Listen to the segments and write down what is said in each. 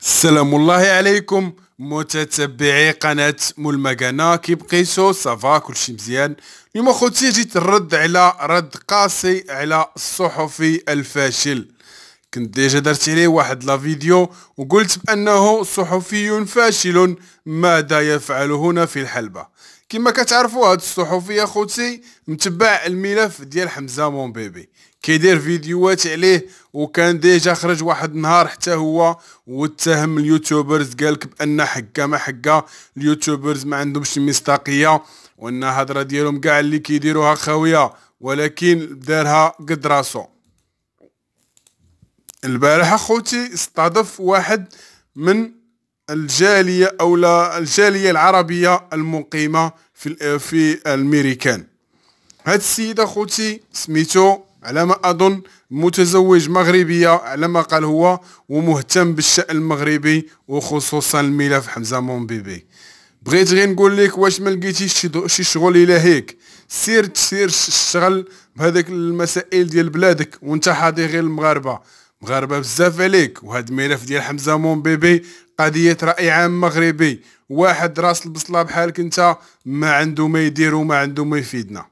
السلام الله عليكم متتبعي قناة ملمقانا كي بقيتو صافا كلشي مزيان اليوم اخوتي جيت الرد على رد قاسي على الصحفي الفاشل كنت ديجا درت عليه واحد لا فيديو وقلت بانه صحفي فاشل ماذا يفعل هنا في الحلبة كما كتعرفوا هاد الصحفي اخوتي متبع الملف ديال حمزه مون بيبي كيدير فيديوهات عليه وكان ديجا خرج واحد النهار حتى هو واتهم اليوتيوبرز قالك بان حقه ما حقه اليوتيوبرز ما عندهمش مصداقيه وان الهضره ديالهم كاع اللي كيديروها خاويه ولكن دارها قد راسو البارح خوتي استضف واحد من الجالية أو الجالية العربية المقيمة في في الميريكان هاد السيد أخوتي سميتو على ما أظن متزوج مغربية على ما قال هو ومهتم بالشأن المغربي وخصوصا الملف حمزة مونبيبي بغيت غير نقول لك واش ما لقيتيش شي شغل الى هيك سير تسير تشتغل بهذاك المسائل ديال بلادك وانت حاضي غير المغاربه مغاربه بزاف عليك وهذا الملف ديال حمزه مون بيبي قضيه راي عام مغربي واحد راس البصله بحالك انت ما عنده ما يدير وما عنده ما يفيدنا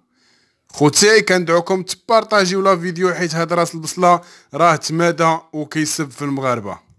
خوتي كندعوكم تبارطاجيو لا فيديو حيت هاد راس البصله راه تمادى وكيسب في المغاربه